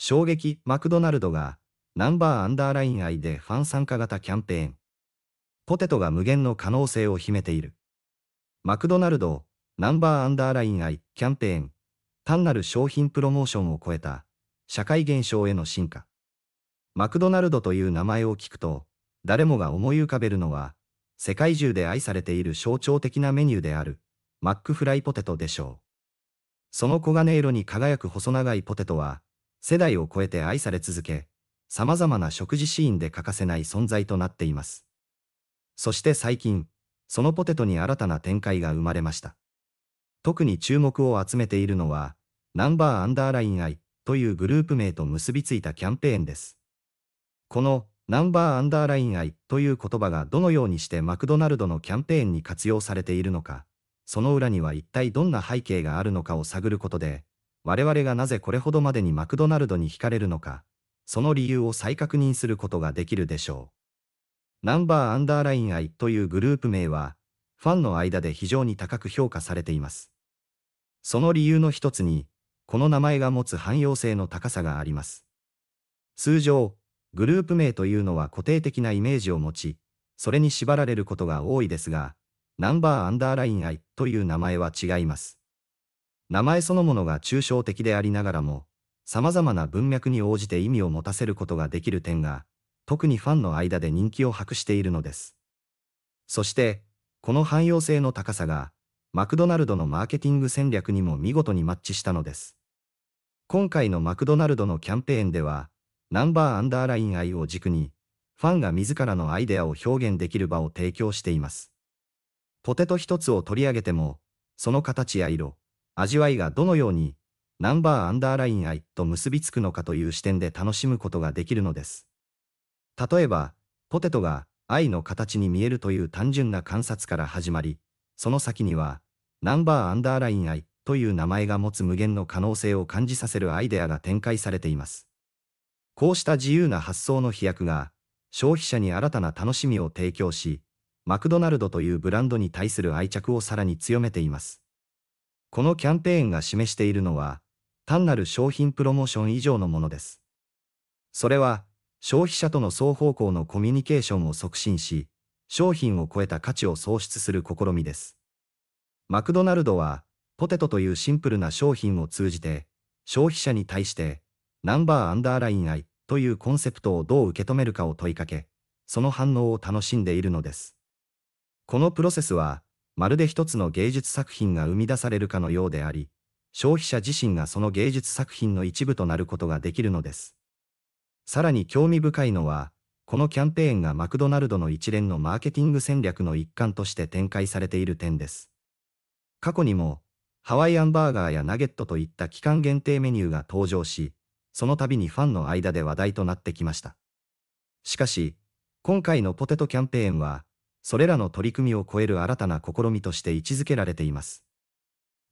衝撃マクドナルドがナンバーアンダーライン愛でファン参加型キャンペーン。ポテトが無限の可能性を秘めている。マクドナルドナンバーアンダーライン愛キャンペーン。単なる商品プロモーションを超えた社会現象への進化。マクドナルドという名前を聞くと、誰もが思い浮かべるのは、世界中で愛されている象徴的なメニューである、マックフライポテトでしょう。その黄金色に輝く細長いポテトは、世代を超えて愛され続け、様々な食事シーンで欠かせない存在となっています。そして最近、そのポテトに新たな展開が生まれました。特に注目を集めているのは、ナンバーアンダーライン I というグループ名と結びついたキャンペーンです。このナンバーアンダーライン I という言葉がどのようにしてマクドナルドのキャンペーンに活用されているのか、その裏には一体どんな背景があるのかを探ることで、我々がなぜこれほどまでにマクドナルドに惹かれるのか、その理由を再確認することができるでしょう。ナンバーアンダーライン愛というグループ名は、ファンの間で非常に高く評価されています。その理由の一つに、この名前が持つ汎用性の高さがあります。通常、グループ名というのは固定的なイメージを持ち、それに縛られることが多いですが、ナンバーアンダーライン愛という名前は違います。名前そのものが抽象的でありながらも、様々な文脈に応じて意味を持たせることができる点が、特にファンの間で人気を博しているのです。そして、この汎用性の高さが、マクドナルドのマーケティング戦略にも見事にマッチしたのです。今回のマクドナルドのキャンペーンでは、ナンバーアンダーライン愛を軸に、ファンが自らのアイデアを表現できる場を提供しています。ポテト一つを取り上げても、その形や色、味わいがどのように、ナンバーアンダーライン愛と結びつくのかという視点で楽しむことができるのです。例えば、ポテトが愛の形に見えるという単純な観察から始まり、その先には、ナンバーアンダーライン愛という名前が持つ無限の可能性を感じさせるアイデアが展開されています。こうした自由な発想の飛躍が、消費者に新たな楽しみを提供し、マクドナルドというブランドに対する愛着をさらに強めています。このキャンペーンが示しているのは、単なる商品プロモーション以上のものです。それは、消費者との双方向のコミュニケーションを促進し、商品を超えた価値を創出する試みです。マクドナルドは、ポテトというシンプルな商品を通じて、消費者に対して、ナンバーアンダーライン愛というコンセプトをどう受け止めるかを問いかけ、その反応を楽しんでいるのです。このプロセスは、まるで一つの芸術作品が生み出されるかのようであり、消費者自身がその芸術作品の一部となることができるのです。さらに興味深いのは、このキャンペーンがマクドナルドの一連のマーケティング戦略の一環として展開されている点です。過去にも、ハワイアンバーガーやナゲットといった期間限定メニューが登場し、その度にファンの間で話題となってきました。しかし、今回のポテトキャンペーンは、それらの取り組みを超える新たな試みとして位置づけられています。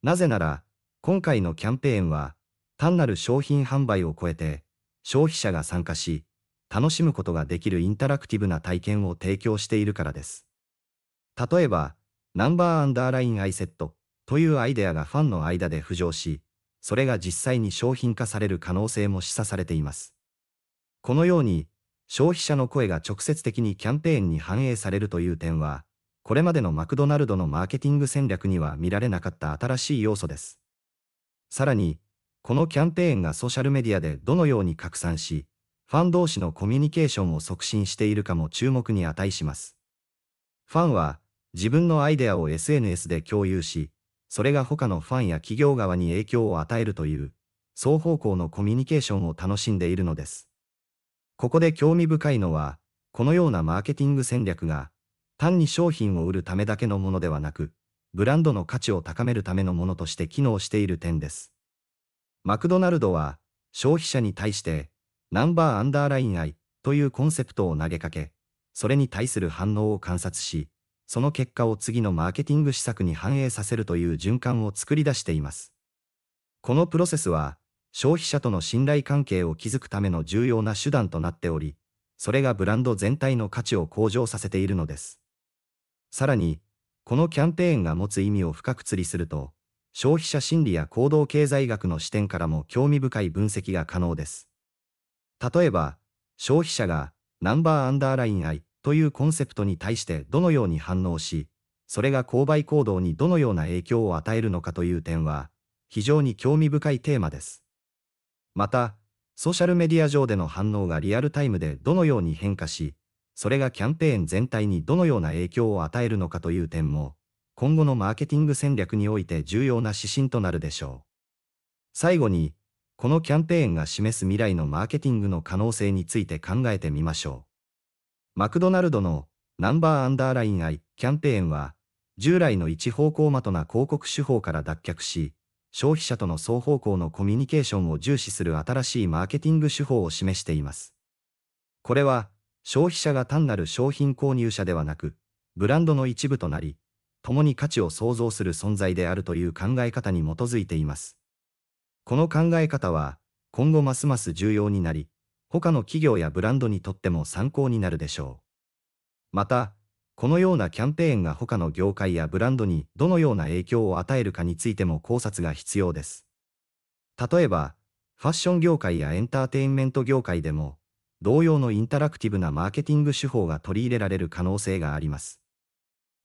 なぜなら、今回のキャンペーンは、単なる商品販売を超えて、消費者が参加し、楽しむことができるインタラクティブな体験を提供しているからです。例えば、ナンバーアンダーラインアイセットというアイデアがファンの間で浮上し、それが実際に商品化される可能性も示唆されています。このように、消費者の声が直接的にキャンペーンに反映されるという点は、これまでのマクドナルドのマーケティング戦略には見られなかった新しい要素です。さらに、このキャンペーンがソーシャルメディアでどのように拡散し、ファン同士のコミュニケーションを促進しているかも注目に値します。ファンは、自分のアイデアを SNS で共有し、それが他のファンや企業側に影響を与えるという、双方向のコミュニケーションを楽しんでいるのです。ここで興味深いのは、このようなマーケティング戦略が、単に商品を売るためだけのものではなく、ブランドの価値を高めるためのものとして機能している点です。マクドナルドは、消費者に対して、ナンバーアンダーライン愛というコンセプトを投げかけ、それに対する反応を観察し、その結果を次のマーケティング施策に反映させるという循環を作り出しています。このプロセスは、消費者との信頼関係を築くための重要な手段となっており、それがブランド全体の価値を向上させているのです。さらに、このキャンペーンが持つ意味を深く釣りすると、消費者心理や行動経済学の視点からも興味深い分析が可能です。例えば、消費者がナンバーアンダーライン愛というコンセプトに対してどのように反応し、それが購買行動にどのような影響を与えるのかという点は、非常に興味深いテーマです。また、ソーシャルメディア上での反応がリアルタイムでどのように変化し、それがキャンペーン全体にどのような影響を与えるのかという点も、今後のマーケティング戦略において重要な指針となるでしょう。最後に、このキャンペーンが示す未来のマーケティングの可能性について考えてみましょう。マクドナルドのナンバーアンダーラインアイキャンペーンは、従来の一方向的な広告手法から脱却し、消費者との双方向のコミュニケーションを重視する新しいマーケティング手法を示しています。これは、消費者が単なる商品購入者ではなく、ブランドの一部となり、共に価値を創造する存在であるという考え方に基づいています。この考え方は、今後ますます重要になり、他の企業やブランドにとっても参考になるでしょう。また、このようなキャンペーンが他の業界やブランドにどのような影響を与えるかについても考察が必要です。例えば、ファッション業界やエンターテインメント業界でも、同様のインタラクティブなマーケティング手法が取り入れられる可能性があります。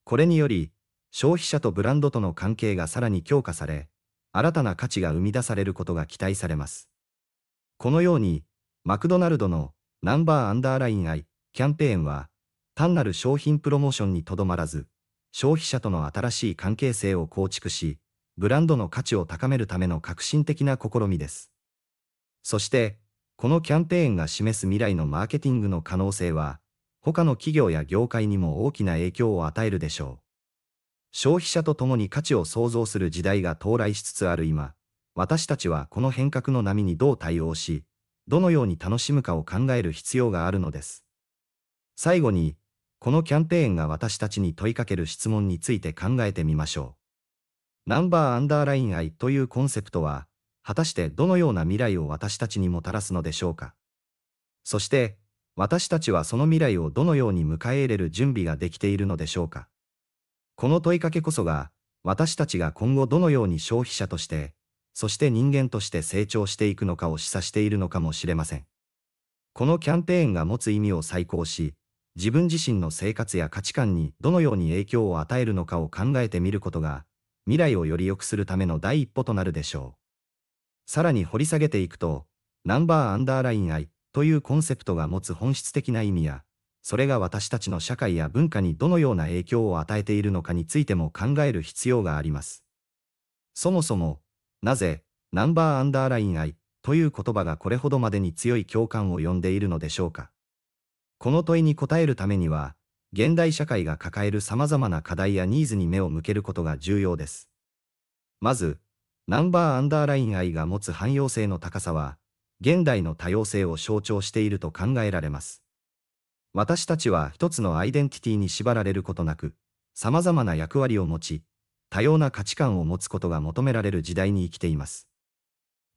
これにより、消費者とブランドとの関係がさらに強化され、新たな価値が生み出されることが期待されます。このように、マクドナルドのナンバーアンダーラインアイキャンペーンは、単なる商品プロモーションにとどまらず、消費者との新しい関係性を構築し、ブランドの価値を高めるための革新的な試みです。そして、このキャンペーンが示す未来のマーケティングの可能性は、他の企業や業界にも大きな影響を与えるでしょう。消費者と共に価値を創造する時代が到来しつつある今、私たちはこの変革の波にどう対応し、どのように楽しむかを考える必要があるのです。最後に、このキャンペーンが私たちに問いかける質問について考えてみましょう。ナンバーアンダーライン愛というコンセプトは、果たしてどのような未来を私たちにもたらすのでしょうか。そして、私たちはその未来をどのように迎え入れる準備ができているのでしょうか。この問いかけこそが、私たちが今後どのように消費者として、そして人間として成長していくのかを示唆しているのかもしれません。このキャンペーンが持つ意味を再考し、自分自身の生活や価値観にどのように影響を与えるのかを考えてみることが、未来をより良くするための第一歩となるでしょう。さらに掘り下げていくと、ナンバーアンダーライン愛というコンセプトが持つ本質的な意味や、それが私たちの社会や文化にどのような影響を与えているのかについても考える必要があります。そもそも、なぜ、ナンバーアンダーライン愛という言葉がこれほどまでに強い共感を呼んでいるのでしょうか。この問いに答えるためには、現代社会が抱える様々な課題やニーズに目を向けることが重要です。まず、ナンバーアンダーライン i が持つ汎用性の高さは、現代の多様性を象徴していると考えられます。私たちは一つのアイデンティティに縛られることなく、様々な役割を持ち、多様な価値観を持つことが求められる時代に生きています。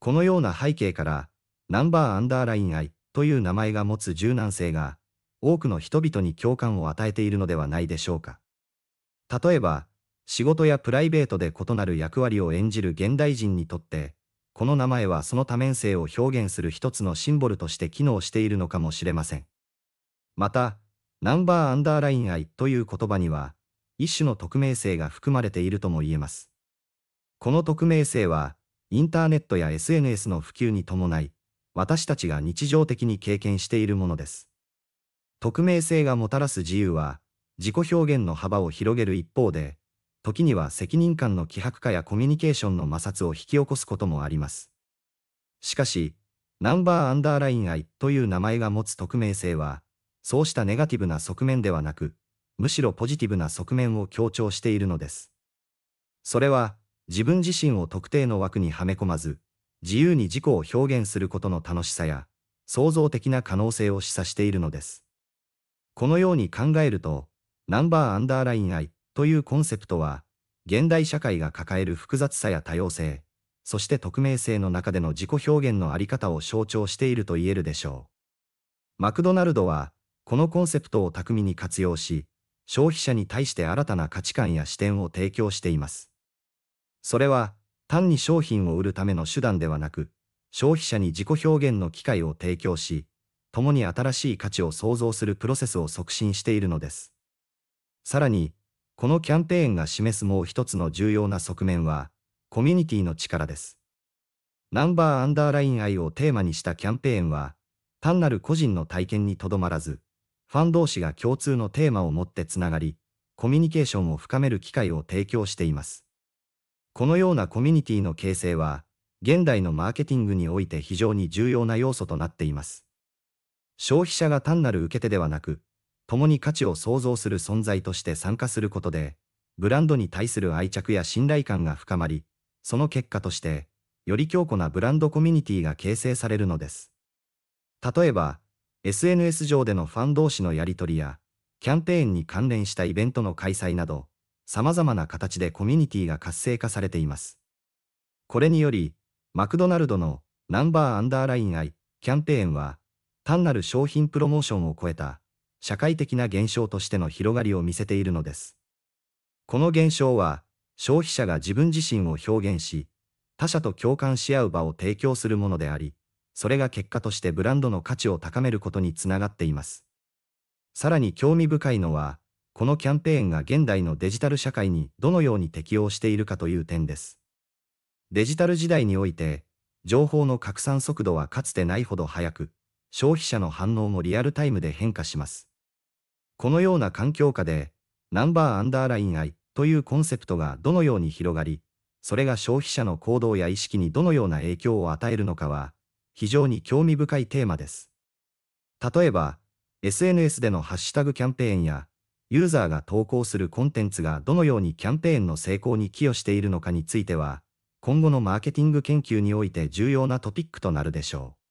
このような背景から、ナンバーアンダーライン i という名前が持つ柔軟性が、多くの人々に共感を与えているのではないでしょうか。例えば、仕事やプライベートで異なる役割を演じる現代人にとって、この名前はその多面性を表現する一つのシンボルとして機能しているのかもしれません。また、ナンバーアンダーライン愛という言葉には、一種の匿名性が含まれているとも言えます。この匿名性は、インターネットや SNS の普及に伴い、私たちが日常的に経験しているものです。匿名性がもたらす自由は、自己表現の幅を広げる一方で、時には責任感の希薄化やコミュニケーションの摩擦を引き起こすこともあります。しかし、ナンバーアンダーライン愛という名前が持つ匿名性は、そうしたネガティブな側面ではなく、むしろポジティブな側面を強調しているのです。それは、自分自身を特定の枠にはめ込まず、自由に自己を表現することの楽しさや、創造的な可能性を示唆しているのです。このように考えると、ナンバーアンダーライン愛というコンセプトは、現代社会が抱える複雑さや多様性、そして匿名性の中での自己表現のあり方を象徴していると言えるでしょう。マクドナルドは、このコンセプトを巧みに活用し、消費者に対して新たな価値観や視点を提供しています。それは、単に商品を売るための手段ではなく、消費者に自己表現の機会を提供し、共に新しい価値を創造するプロセスを促進しているのです。さらに、このキャンペーンが示すもう一つの重要な側面は、コミュニティの力です。ナンバーアンダーライン愛をテーマにしたキャンペーンは、単なる個人の体験にとどまらず、ファン同士が共通のテーマを持ってつながり、コミュニケーションを深める機会を提供しています。このようなコミュニティの形成は、現代のマーケティングにおいて非常に重要な要素となっています。消費者が単なる受け手ではなく、共に価値を創造する存在として参加することで、ブランドに対する愛着や信頼感が深まり、その結果として、より強固なブランドコミュニティが形成されるのです。例えば、SNS 上でのファン同士のやり取りや、キャンペーンに関連したイベントの開催など、様々な形でコミュニティが活性化されています。これにより、マクドナルドのナンバーアンダーラインアイキャンペーンは、単なる商品プロモーションを超えた、社会的な現象としての広がりを見せているのです。この現象は、消費者が自分自身を表現し、他者と共感し合う場を提供するものであり、それが結果としてブランドの価値を高めることにつながっています。さらに興味深いのは、このキャンペーンが現代のデジタル社会にどのように適応しているかという点です。デジタル時代において、情報の拡散速度はかつてないほど速く、消費者の反応もリアルタイムで変化します。このような環境下で、ナンバーアンダーライン愛というコンセプトがどのように広がり、それが消費者の行動や意識にどのような影響を与えるのかは、非常に興味深いテーマです。例えば、SNS でのハッシュタグキャンペーンや、ユーザーが投稿するコンテンツがどのようにキャンペーンの成功に寄与しているのかについては、今後のマーケティング研究において重要なトピックとなるでしょう。